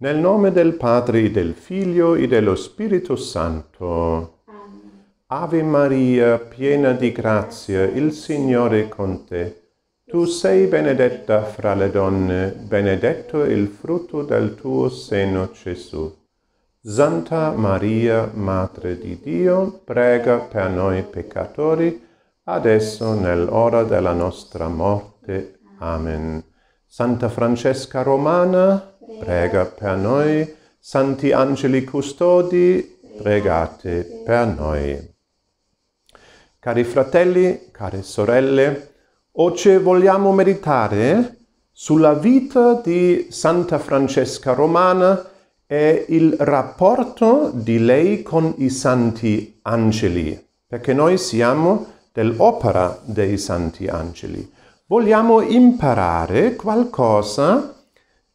Nel nome del Padre, del Figlio e dello Spirito Santo. Ave Maria, piena di grazia, il Signore è con te. Tu sei benedetta fra le donne, benedetto il frutto del tuo seno, Gesù. Santa Maria, Madre di Dio, prega per noi peccatori, adesso nell'ora della nostra morte. Amen. Santa Francesca Romana, prega per noi. Santi angeli custodi, pregate per noi. Cari fratelli, care sorelle, oggi vogliamo meditare sulla vita di Santa Francesca Romana e il rapporto di lei con i santi angeli, perché noi siamo dell'opera dei santi angeli. Vogliamo imparare qualcosa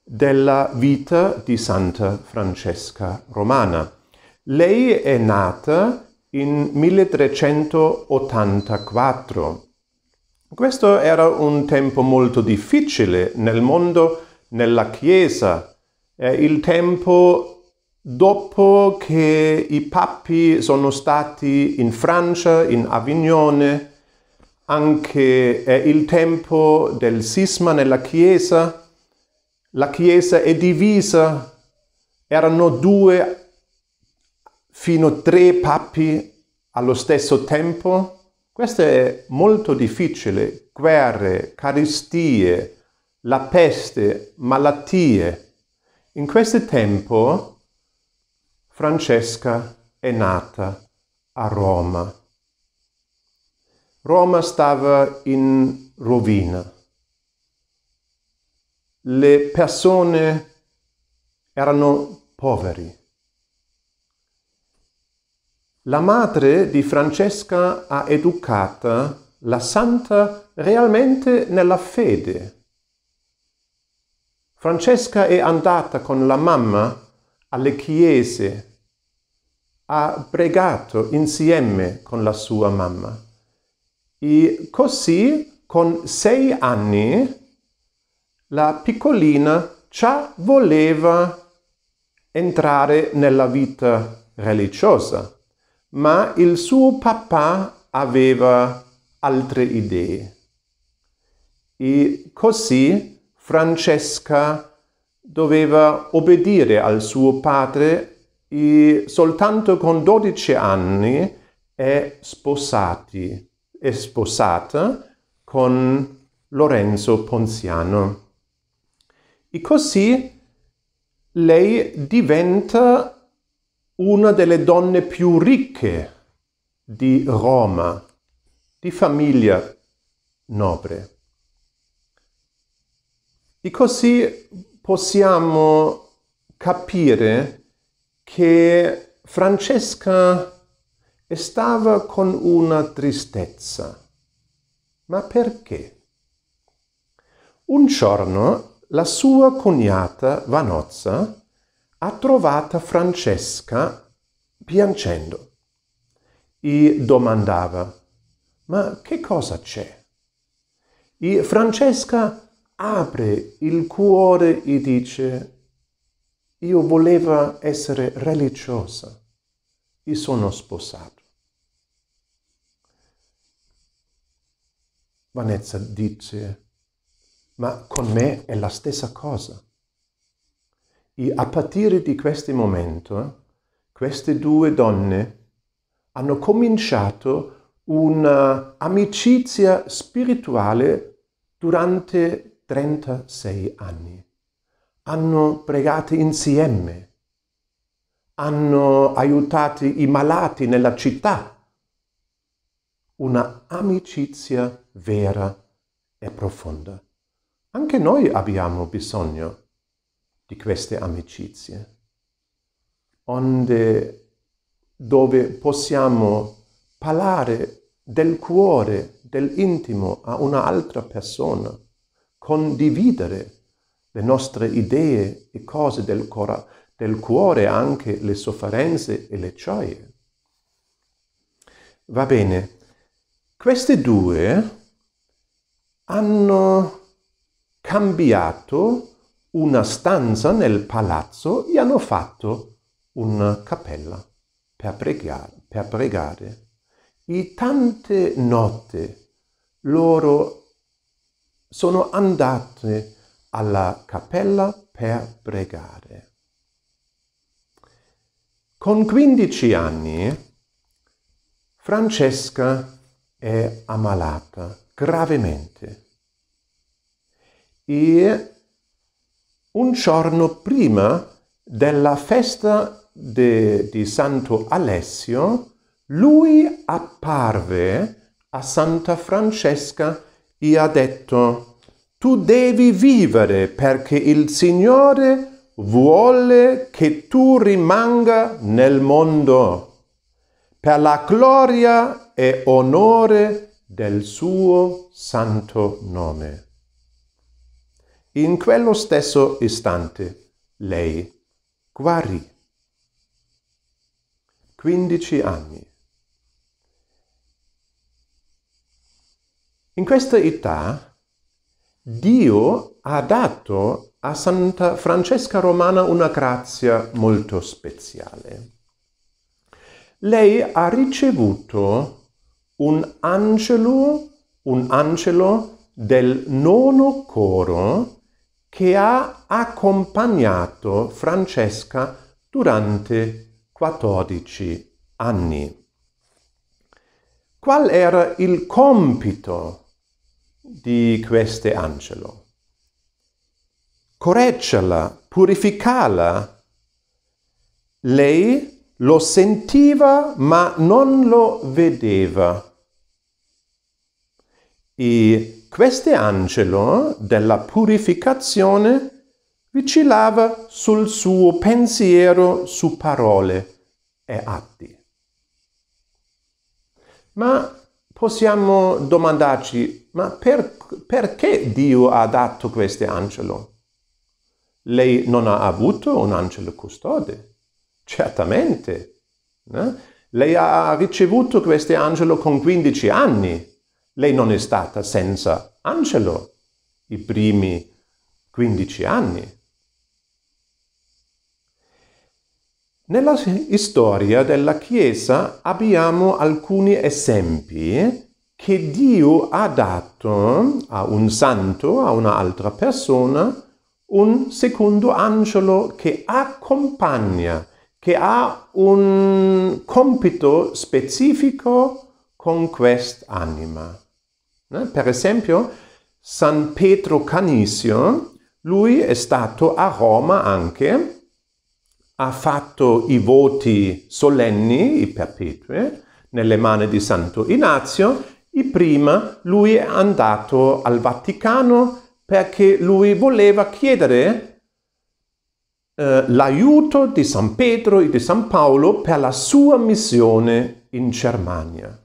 della vita di Santa Francesca Romana. Lei è nata in 1384. Questo era un tempo molto difficile nel mondo, nella Chiesa, è il tempo dopo che i papi sono stati in Francia, in Avignone, anche è il tempo del sisma nella Chiesa, la Chiesa è divisa, erano due fino a tre papi allo stesso tempo. Questo è molto difficile, guerre, carestie, la peste, malattie. In questo tempo Francesca è nata a Roma. Roma stava in rovina le persone erano poveri. La madre di Francesca ha educato la santa realmente nella fede. Francesca è andata con la mamma alle chiese, ha pregato insieme con la sua mamma e così con sei anni la piccolina già voleva entrare nella vita religiosa, ma il suo papà aveva altre idee. E così Francesca doveva obbedire al suo padre e soltanto con 12 anni è, sposati, è sposata con Lorenzo Ponziano. E così lei diventa una delle donne più ricche di Roma, di famiglia nobre. E così possiamo capire che Francesca stava con una tristezza. Ma perché? Un giorno la sua cognata Vanozza ha trovato Francesca piangendo. e domandava, ma che cosa c'è? E Francesca apre il cuore e dice, io volevo essere religiosa e sono sposato. Vanessa dice, ma con me è la stessa cosa. E a partire di questo momento, queste due donne hanno cominciato un'amicizia spirituale durante 36 anni. Hanno pregato insieme, hanno aiutato i malati nella città. Una amicizia vera e profonda. Anche noi abbiamo bisogno di queste amicizie, onde dove possiamo parlare del cuore, dell'intimo a un'altra persona, condividere le nostre idee e cose del, cora- del cuore, anche le sofferenze e le gioie. Va bene, queste due hanno cambiato una stanza nel palazzo e hanno fatto una cappella per pregare. Per pregare. E tante notte loro sono andate alla cappella per pregare. Con 15 anni Francesca è ammalata gravemente e un giorno prima della festa de, di Santo Alessio, lui apparve a Santa Francesca e ha detto, tu devi vivere perché il Signore vuole che tu rimanga nel mondo per la gloria e onore del suo santo nome. In quello stesso istante lei guarì. 15 anni. In questa età Dio ha dato a Santa Francesca Romana una grazia molto speciale. Lei ha ricevuto un angelo, un angelo del nono coro che ha accompagnato Francesca durante 14 anni. Qual era il compito di angelo? Correggerla, purificarla. Lei lo sentiva ma non lo vedeva. E questo angelo della purificazione vigilava sul suo pensiero su parole e atti. Ma possiamo domandarci, ma per, perché Dio ha dato questo angelo? Lei non ha avuto un angelo custode? Certamente. No? Lei ha ricevuto questo angelo con 15 anni lei non è stata senza Angelo i primi 15 anni. Nella storia della Chiesa abbiamo alcuni esempi che Dio ha dato a un santo, a un'altra persona, un secondo angelo che accompagna, che ha un compito specifico con quest'anima. Eh? Per esempio, San Pietro Canisio, lui è stato a Roma anche, ha fatto i voti solenni, i perpetui, eh, nelle mani di Santo Ignazio e prima lui è andato al Vaticano perché lui voleva chiedere eh, l'aiuto di San Pietro e di San Paolo per la sua missione in Germania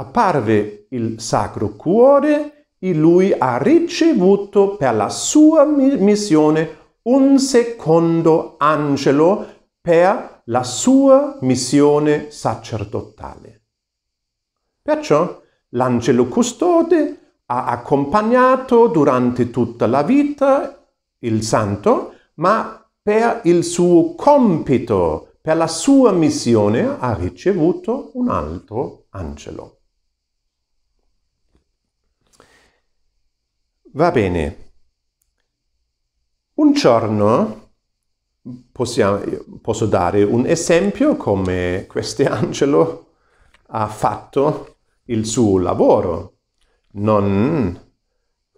apparve il Sacro Cuore e lui ha ricevuto per la sua missione un secondo angelo per la sua missione sacerdotale. Perciò l'angelo custode ha accompagnato durante tutta la vita il santo, ma per il suo compito, per la sua missione, ha ricevuto un altro angelo. Va bene. Un giorno possiamo, posso dare un esempio come questo angelo ha fatto il suo lavoro. Non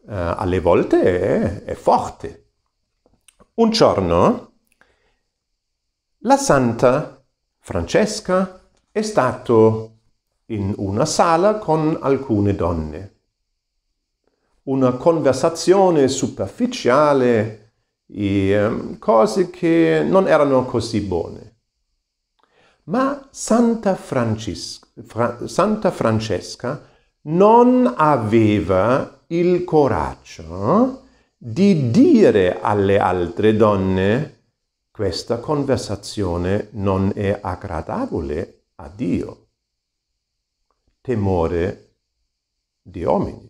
eh, alle volte è, è forte. Un giorno la santa Francesca è stata in una sala con alcune donne una conversazione superficiale e ehm, cose che non erano così buone. Ma Santa, Francis- Fra- Santa Francesca non aveva il coraggio di dire alle altre donne questa conversazione non è agradevole a Dio. Temore di uomini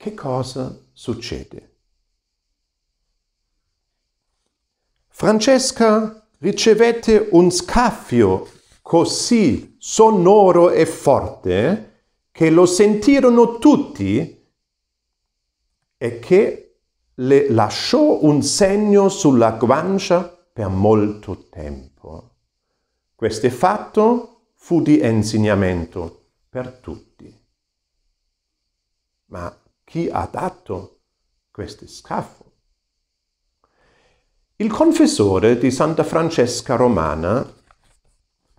che cosa succede? Francesca ricevette un scaffio così sonoro e forte che lo sentirono tutti e che le lasciò un segno sulla guancia per molto tempo. Questo fatto fu di insegnamento per tutti. Ma chi ha dato questo scafo. Il confessore di Santa Francesca Romana,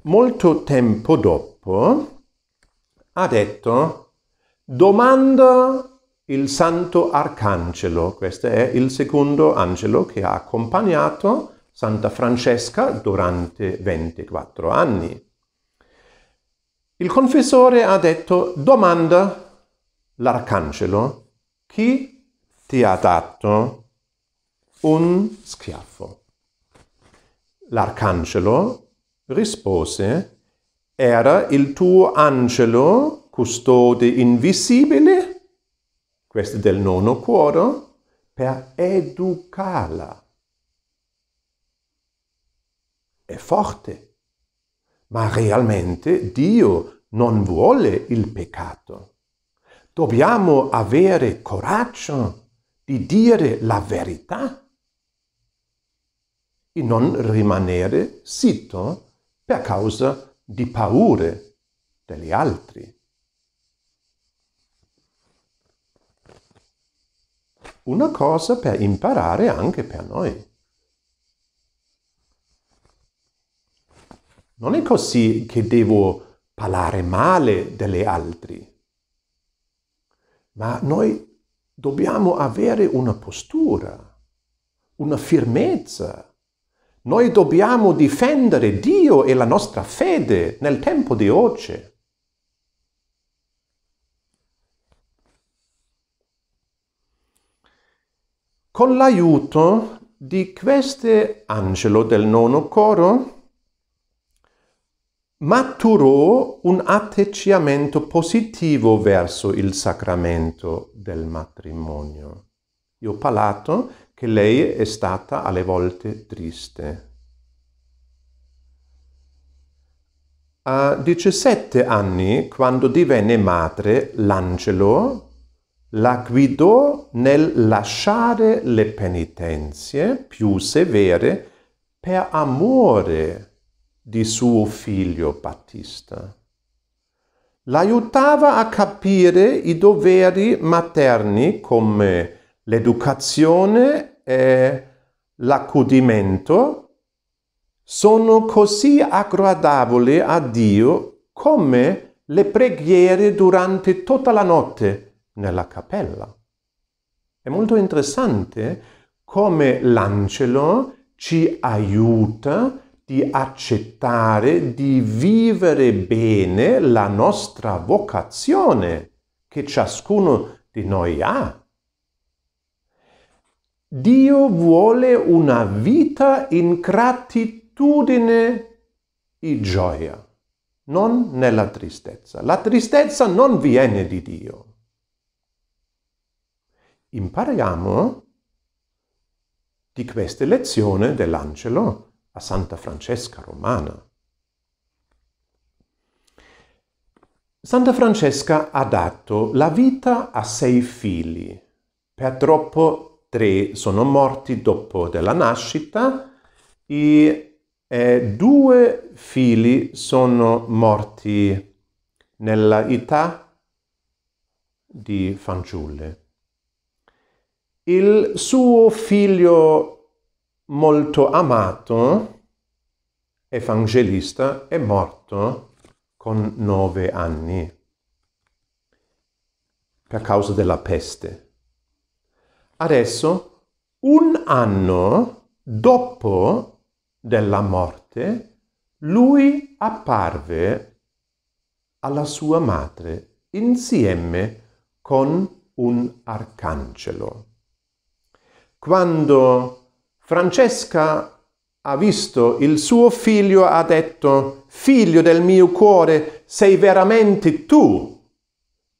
molto tempo dopo, ha detto, domanda il santo arcangelo, questo è il secondo angelo che ha accompagnato Santa Francesca durante 24 anni. Il confessore ha detto, domanda l'arcangelo, chi ti ha dato un schiaffo? L'arcangelo rispose, era il tuo angelo, custode invisibile, questo del nono cuore, per educarla. È forte, ma realmente Dio non vuole il peccato. Dobbiamo avere coraggio di dire la verità e non rimanere zitto per causa di paure degli altri. Una cosa per imparare anche per noi. Non è così che devo parlare male degli altri ma noi dobbiamo avere una postura, una firmezza. Noi dobbiamo difendere Dio e la nostra fede nel tempo di oggi. Con l'aiuto di queste angelo del nono coro, maturò un atteggiamento positivo verso il sacramento del matrimonio. Io ho parlato che lei è stata alle volte triste. A 17 anni, quando divenne madre, l'angelo la guidò nel lasciare le penitenze più severe per amore di suo figlio Battista. L'aiutava a capire i doveri materni come l'educazione e l'accudimento sono così aggradevoli a Dio come le preghiere durante tutta la notte nella cappella. È molto interessante come l'angelo ci aiuta a di accettare di vivere bene la nostra vocazione che ciascuno di noi ha. Dio vuole una vita in gratitudine e gioia, non nella tristezza. La tristezza non viene di Dio. Impariamo di questa lezione dell'angelo a Santa Francesca Romana. Santa Francesca ha dato la vita a sei figli, purtroppo tre sono morti dopo della nascita e eh, due figli sono morti nell'età di fanciulle. Il suo figlio molto amato, evangelista, è morto con nove anni per causa della peste. Adesso, un anno dopo della morte, lui apparve alla sua madre insieme con un arcangelo. Quando Francesca ha visto il suo figlio, ha detto, figlio del mio cuore, sei veramente tu?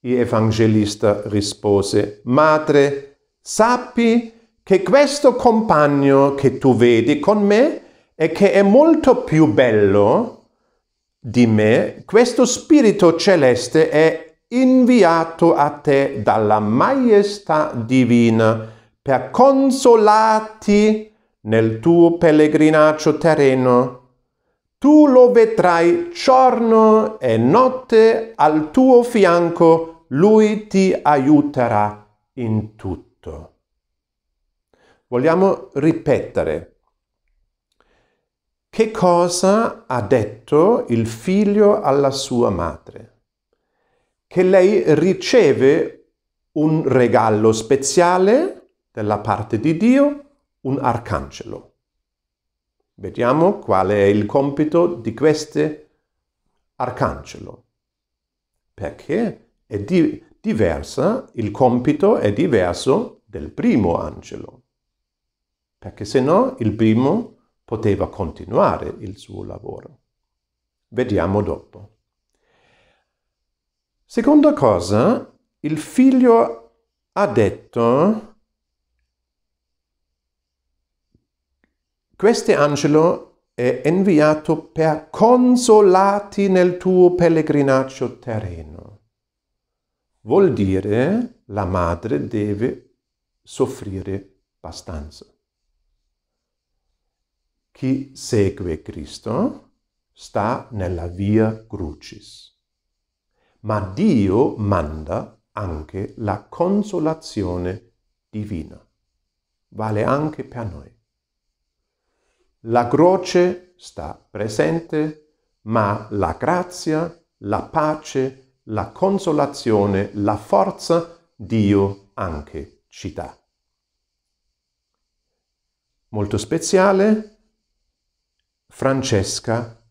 L'evangelista rispose, madre, sappi che questo compagno che tu vedi con me e che è molto più bello di me, questo spirito celeste è inviato a te dalla maestà divina per consolarti nel tuo pellegrinaggio terreno. Tu lo vedrai giorno e notte al tuo fianco, lui ti aiuterà in tutto. Vogliamo ripetere. Che cosa ha detto il figlio alla sua madre? Che lei riceve un regalo speciale dalla parte di Dio un arcangelo. Vediamo qual è il compito di questo arcangelo. Perché è di- diversa, il compito è diverso del primo angelo. Perché se no il primo poteva continuare il suo lavoro. Vediamo dopo. Seconda cosa, il figlio ha detto Questo angelo è inviato per consolarti nel tuo pellegrinaggio terreno. Vuol dire la madre deve soffrire abbastanza. Chi segue Cristo sta nella via crucis, ma Dio manda anche la consolazione divina. Vale anche per noi. La croce sta presente, ma la grazia, la pace, la consolazione, la forza Dio anche ci dà. Molto speciale, Francesca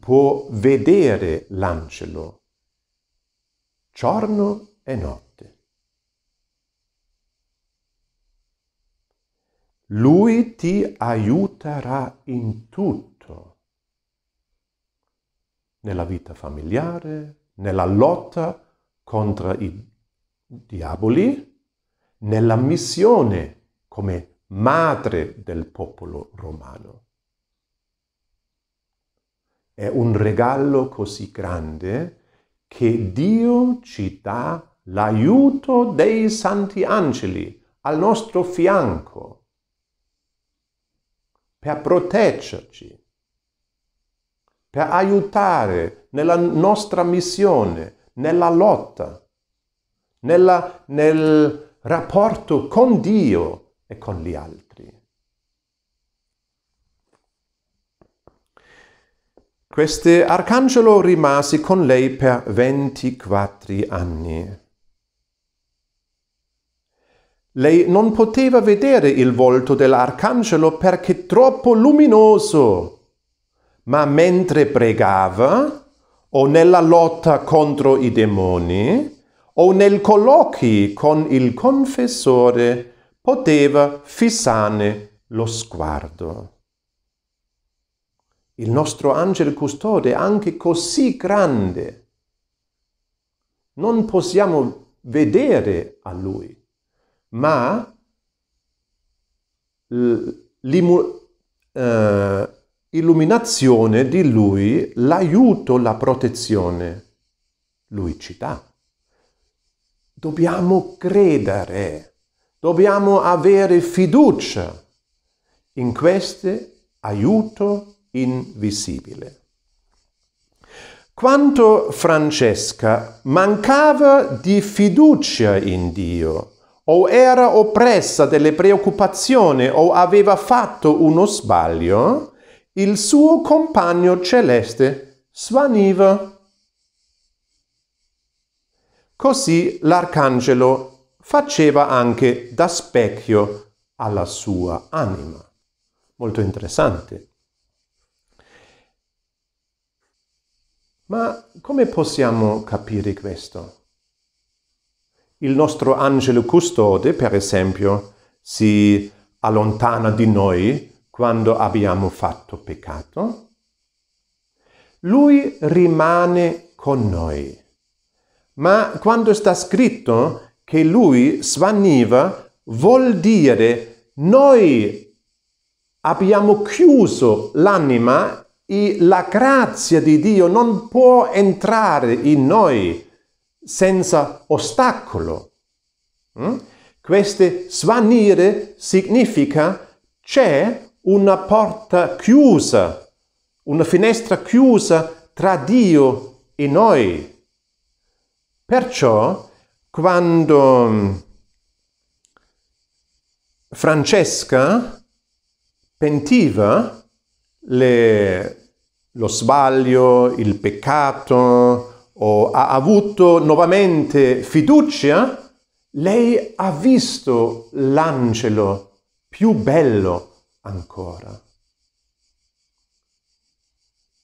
può vedere l'angelo giorno e notte. Lui ti aiuta aiuterà in tutto, nella vita familiare, nella lotta contro i diaboli, nella missione come madre del popolo romano. È un regalo così grande che Dio ci dà l'aiuto dei santi angeli al nostro fianco per proteggerci, per aiutare nella nostra missione, nella lotta, nella, nel rapporto con Dio e con gli altri. arcangelo rimase con lei per 24 anni. Lei non poteva vedere il volto dell'arcangelo perché troppo luminoso. Ma mentre pregava, o nella lotta contro i demoni, o nel colloqui con il confessore, poteva fissare lo sguardo. Il nostro angelo custode è anche così grande. Non possiamo vedere a lui ma l'illuminazione eh, di lui, l'aiuto, la protezione, lui ci dà. Dobbiamo credere, dobbiamo avere fiducia in questo aiuto invisibile. Quanto Francesca mancava di fiducia in Dio o era oppressa delle preoccupazioni o aveva fatto uno sbaglio, il suo compagno celeste svaniva. Così l'arcangelo faceva anche da specchio alla sua anima. Molto interessante. Ma come possiamo capire questo? Il nostro angelo custode, per esempio, si allontana di noi quando abbiamo fatto peccato. Lui rimane con noi. Ma quando sta scritto che lui svaniva, vuol dire noi abbiamo chiuso l'anima e la grazia di Dio non può entrare in noi senza ostacolo. Mm? Queste svanire significa c'è una porta chiusa, una finestra chiusa tra Dio e noi. Perciò quando mm, Francesca pentiva le, lo sbaglio, il peccato, o ha avuto nuovamente fiducia, lei ha visto l'angelo più bello ancora.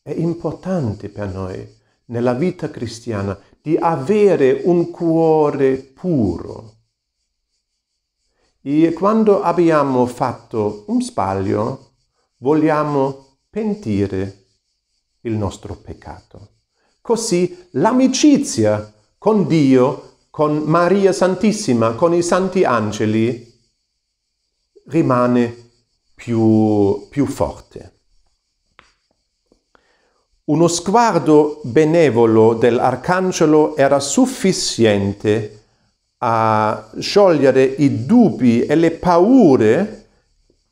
È importante per noi nella vita cristiana di avere un cuore puro. E quando abbiamo fatto un sbaglio, vogliamo pentire il nostro peccato. Così l'amicizia con Dio, con Maria Santissima, con i santi angeli, rimane più, più forte. Uno sguardo benevolo dell'arcangelo era sufficiente a sciogliere i dubbi e le paure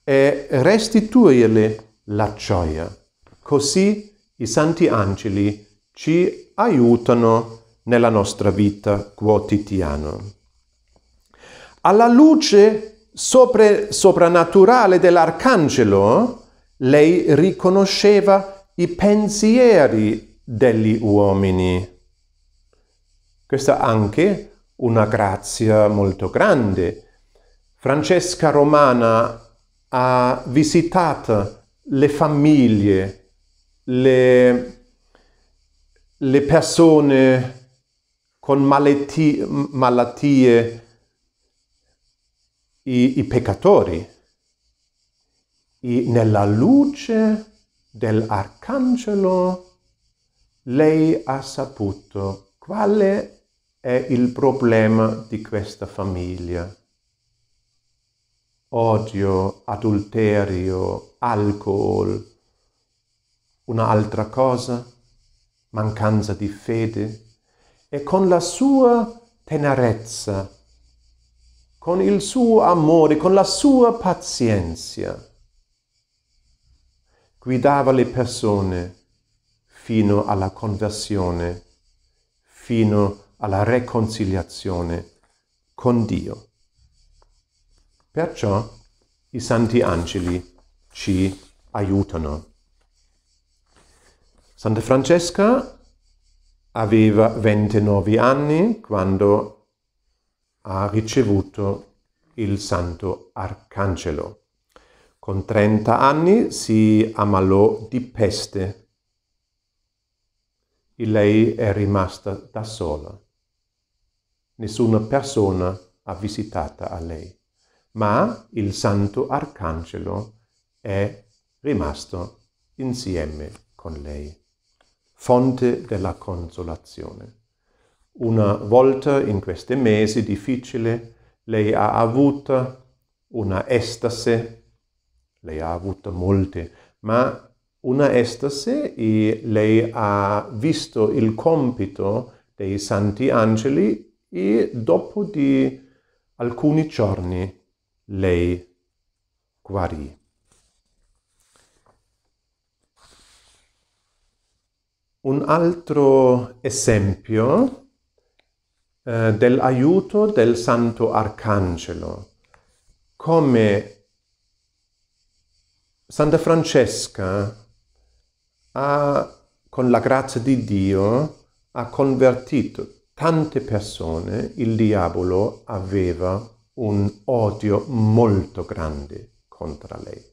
e restituirle la gioia. Così i santi angeli ci aiutano nella nostra vita quotidiana. Alla luce sopra, soprannaturale dell'arcangelo, lei riconosceva i pensieri degli uomini. Questa è anche una grazia molto grande. Francesca Romana ha visitato le famiglie, le le persone con malati, malattie, i, i peccatori, e nella luce dell'arcangelo lei ha saputo quale è il problema di questa famiglia. Odio, adulterio, alcol, un'altra cosa mancanza di fede e con la sua tenerezza, con il suo amore, con la sua pazienza, guidava le persone fino alla conversione, fino alla riconciliazione con Dio. Perciò i santi angeli ci aiutano. Santa Francesca aveva 29 anni quando ha ricevuto il santo arcangelo. Con 30 anni si ammalò di peste e lei è rimasta da sola. Nessuna persona ha visitato a lei, ma il santo arcangelo è rimasto insieme con lei fonte della consolazione. Una volta in questi mesi difficili lei ha avuto una estase, lei ha avuto molte, ma una estase e lei ha visto il compito dei santi angeli e dopo di alcuni giorni lei guarì. un altro esempio eh, dell'aiuto del santo arcangelo, come Santa Francesca ha, con la grazia di Dio, ha convertito tante persone, il diavolo aveva un odio molto grande contro lei.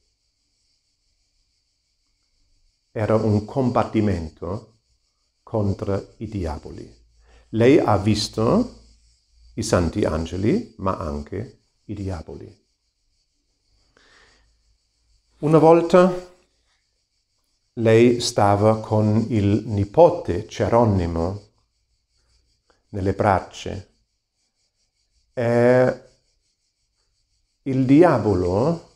Era un combattimento contro i diavoli. Lei ha visto i santi angeli, ma anche i diavoli. Una volta lei stava con il nipote Ceronimo nelle braccia e il diavolo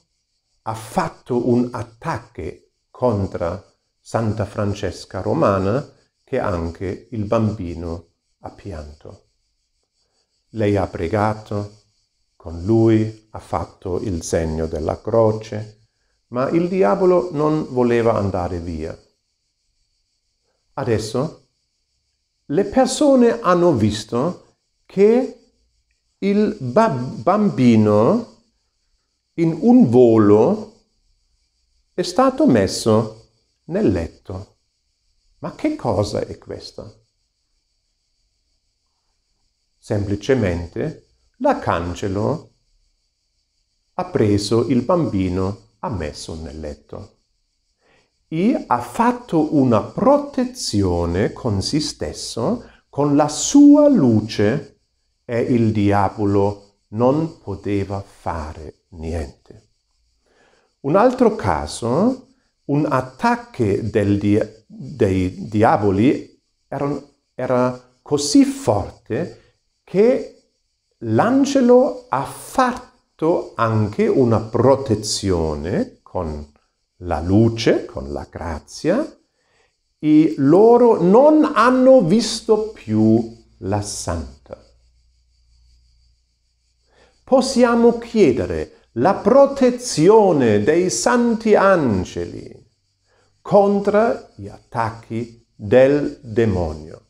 ha fatto un attacco contro Santa Francesca Romana che anche il bambino ha pianto. Lei ha pregato, con lui ha fatto il segno della croce, ma il diavolo non voleva andare via. Adesso le persone hanno visto che il bambino in un volo è stato messo nel letto. Ma che cosa è questa? Semplicemente l'arcangelo ha preso il bambino, ha messo nel letto e ha fatto una protezione con se stesso, con la sua luce e il diavolo non poteva fare niente. Un altro caso un attacco di, dei diavoli era, era così forte che l'angelo ha fatto anche una protezione con la luce, con la grazia, e loro non hanno visto più la santa. Possiamo chiedere la protezione dei santi angeli contro gli attacchi del demonio.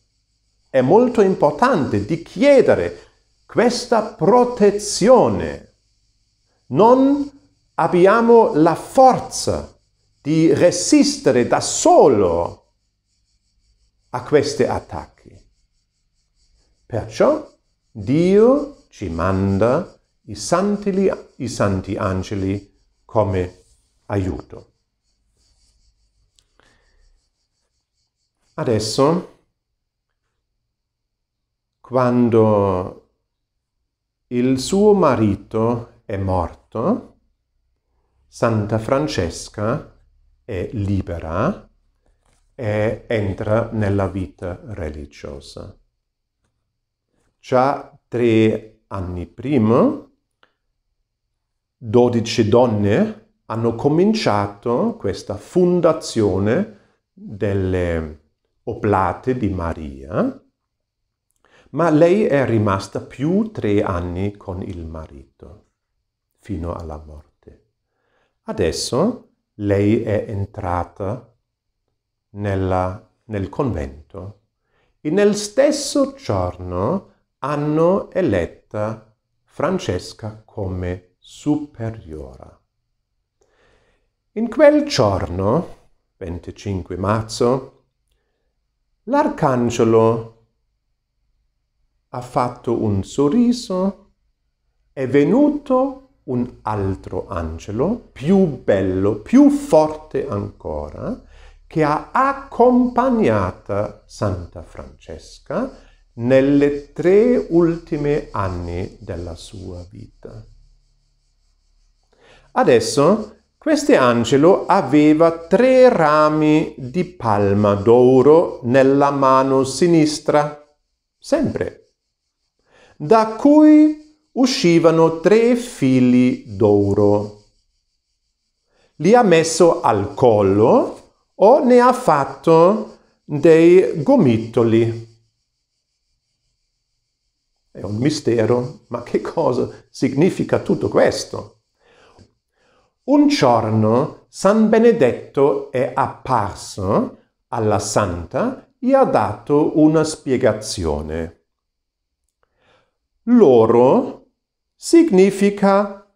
È molto importante di chiedere questa protezione. Non abbiamo la forza di resistere da solo a questi attacchi. Perciò Dio ci manda i santi, i santi angeli come aiuto. Adesso, quando il suo marito è morto, Santa Francesca è libera e entra nella vita religiosa. Già tre anni prima, dodici donne hanno cominciato questa fondazione delle oblate di Maria, ma lei è rimasta più tre anni con il marito, fino alla morte. Adesso lei è entrata nella, nel convento e nel stesso giorno hanno eletta Francesca come superiora. In quel giorno, 25 marzo, L'arcangelo ha fatto un sorriso, è venuto un altro angelo, più bello, più forte ancora, che ha accompagnato Santa Francesca nelle tre ultime anni della sua vita. Adesso angelo aveva tre rami di palma d'oro nella mano sinistra, sempre, da cui uscivano tre fili d'oro. Li ha messo al collo o ne ha fatto dei gomitoli. È un mistero, ma che cosa significa tutto questo? Un giorno San Benedetto è apparso alla santa e ha dato una spiegazione. L'oro significa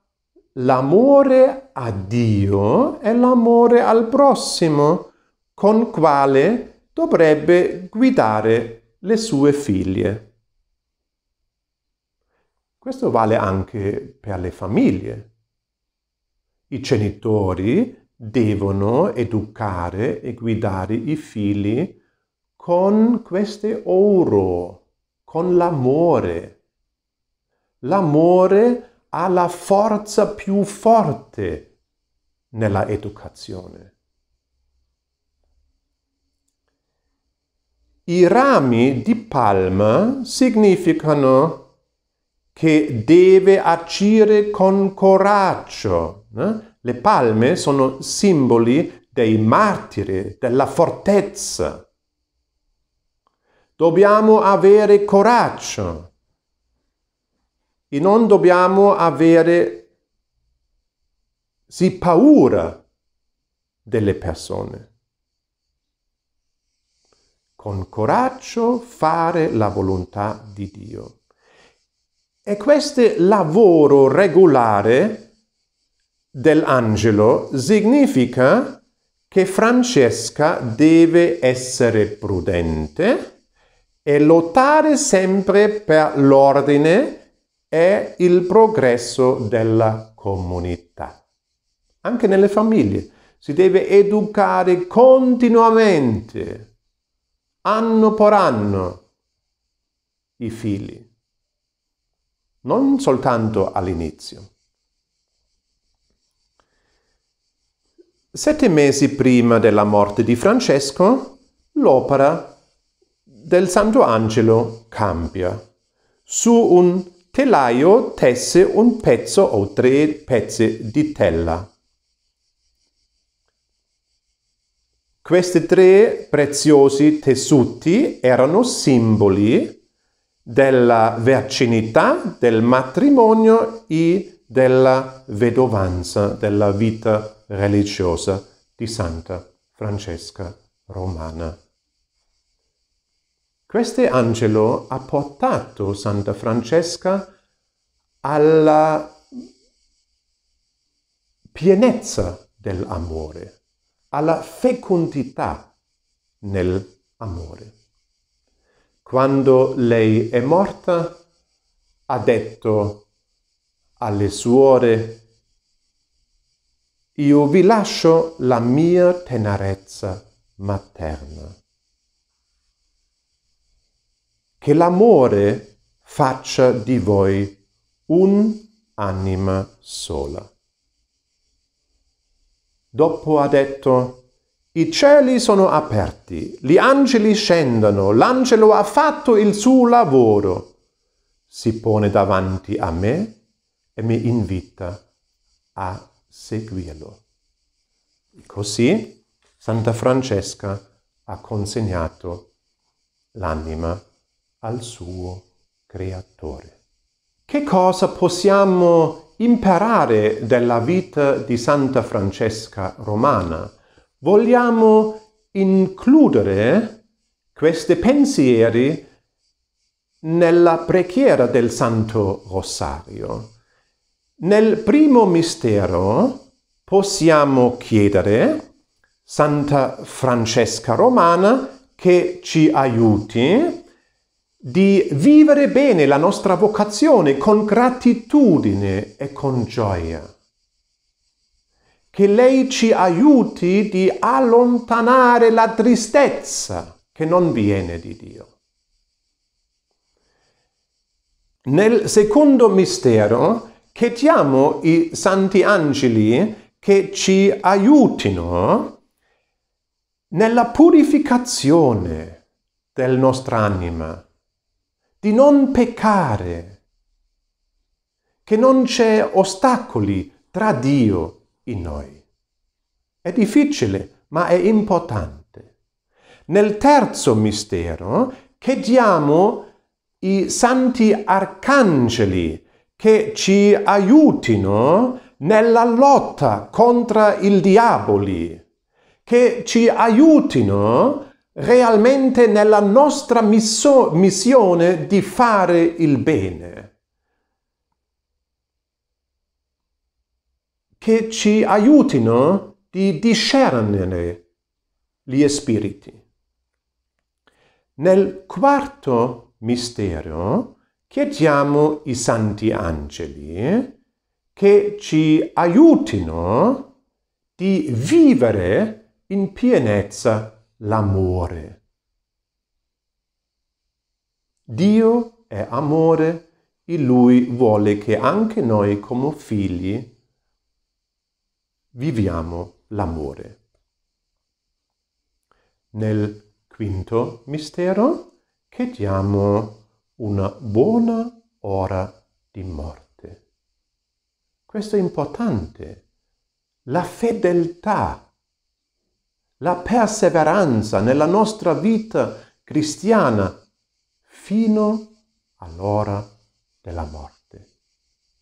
l'amore a Dio e l'amore al prossimo con quale dovrebbe guidare le sue figlie. Questo vale anche per le famiglie. I genitori devono educare e guidare i figli con queste oro, con l'amore. L'amore ha la forza più forte nella educazione. I rami di palma significano che deve agire con coraggio eh? Le palme sono simboli dei martiri, della fortezza. Dobbiamo avere coraggio e non dobbiamo avere sì, paura delle persone. Con coraggio fare la volontà di Dio. E questo lavoro regolare dell'angelo significa che Francesca deve essere prudente e lottare sempre per l'ordine e il progresso della comunità. Anche nelle famiglie si deve educare continuamente, anno per anno, i figli, non soltanto all'inizio. Sette mesi prima della morte di Francesco, l'opera del Santo Angelo cambia. Su un telaio tesse un pezzo o tre pezzi di tela. Questi tre preziosi tessuti erano simboli della vercinità, del matrimonio e della vedovanza della vita religiosa di Santa Francesca Romana. Questo angelo ha portato Santa Francesca alla pienezza dell'amore, alla fecondità nell'amore. Quando lei è morta, ha detto alle suore, io vi lascio la mia tenerezza materna. Che l'amore faccia di voi un'anima sola. Dopo ha detto, i cieli sono aperti, gli angeli scendono, l'angelo ha fatto il suo lavoro. Si pone davanti a me e mi invita a seguirlo. Così Santa Francesca ha consegnato l'anima al suo creatore. Che cosa possiamo imparare dalla vita di Santa Francesca romana? Vogliamo includere questi pensieri nella preghiera del Santo Rosario. Nel primo mistero possiamo chiedere Santa Francesca Romana che ci aiuti di vivere bene la nostra vocazione con gratitudine e con gioia. Che lei ci aiuti di allontanare la tristezza che non viene di Dio. Nel secondo mistero chiediamo i santi angeli che ci aiutino nella purificazione del nostra anima, di non peccare, che non c'è ostacoli tra Dio e noi. È difficile, ma è importante. Nel terzo mistero chiediamo i santi arcangeli che ci aiutino nella lotta contro il diavolo, che ci aiutino realmente nella nostra missione di fare il bene. che ci aiutino di discernere gli spiriti. Nel quarto mistero chiediamo i santi angeli che ci aiutino di vivere in pienezza l'amore. Dio è amore e Lui vuole che anche noi come figli viviamo l'amore. Nel quinto mistero chiediamo una buona ora di morte. Questo è importante. La fedeltà, la perseveranza nella nostra vita cristiana fino all'ora della morte.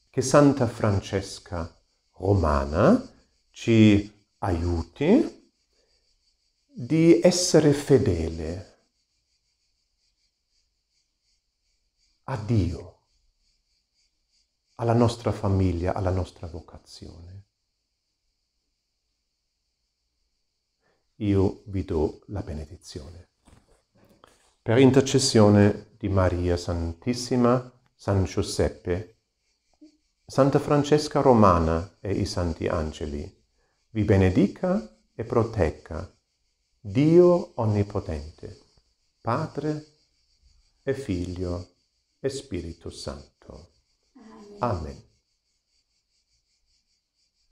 Che Santa Francesca Romana ci aiuti di essere fedele a Dio, alla nostra famiglia, alla nostra vocazione. Io vi do la benedizione. Per intercessione di Maria Santissima, San Giuseppe, Santa Francesca Romana e i Santi Angeli, vi benedica e protegga Dio Onnipotente, Padre e Figlio e Spirito Santo. Amen. Amen.